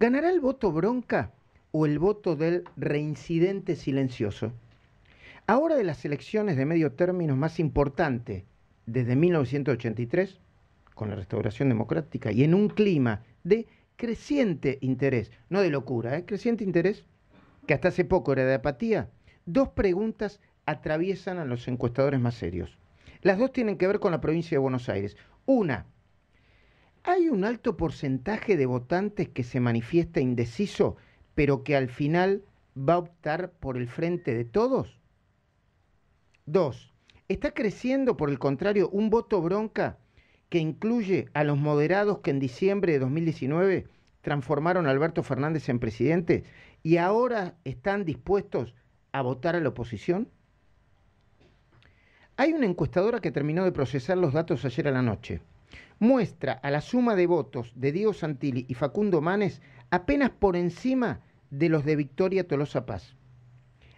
¿Ganará el voto bronca o el voto del reincidente silencioso? Ahora de las elecciones de medio término más importante desde 1983, con la restauración democrática y en un clima de creciente interés, no de locura, ¿eh? creciente interés, que hasta hace poco era de apatía, dos preguntas atraviesan a los encuestadores más serios. Las dos tienen que ver con la provincia de Buenos Aires. Una, ¿Hay un alto porcentaje de votantes que se manifiesta indeciso, pero que al final va a optar por el frente de todos? Dos, Está creciendo, por el contrario, un voto bronca que incluye a los moderados que en diciembre de 2019 transformaron a Alberto Fernández en presidente y ahora están dispuestos a votar a la oposición? Hay una encuestadora que terminó de procesar los datos ayer a la noche muestra a la suma de votos de Diego Santilli y Facundo Manes apenas por encima de los de Victoria Tolosa Paz.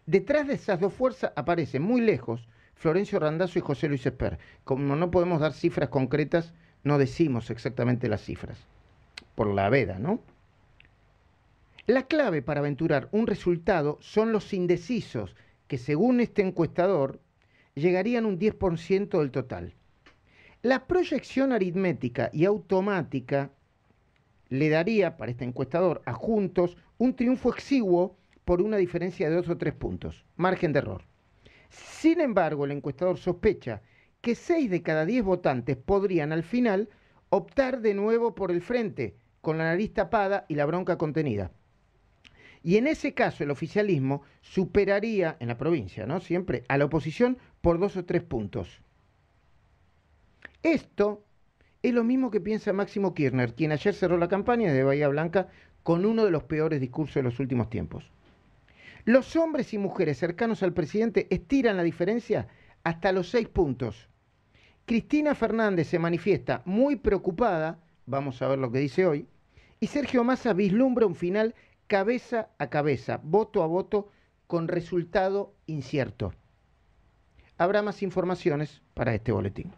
Detrás de esas dos fuerzas aparecen muy lejos Florencio Randazzo y José Luis Esper. Como no podemos dar cifras concretas, no decimos exactamente las cifras. Por la veda, ¿no? La clave para aventurar un resultado son los indecisos, que según este encuestador, llegarían un 10% del total. La proyección aritmética y automática le daría para este encuestador a Juntos un triunfo exiguo por una diferencia de dos o tres puntos, margen de error. Sin embargo, el encuestador sospecha que seis de cada diez votantes podrían al final optar de nuevo por el frente, con la nariz tapada y la bronca contenida. Y en ese caso el oficialismo superaría en la provincia, ¿no? Siempre a la oposición por dos o tres puntos. Esto es lo mismo que piensa Máximo Kirchner, quien ayer cerró la campaña de Bahía Blanca con uno de los peores discursos de los últimos tiempos. Los hombres y mujeres cercanos al presidente estiran la diferencia hasta los seis puntos. Cristina Fernández se manifiesta muy preocupada, vamos a ver lo que dice hoy, y Sergio Massa vislumbra un final cabeza a cabeza, voto a voto, con resultado incierto. Habrá más informaciones para este boletín.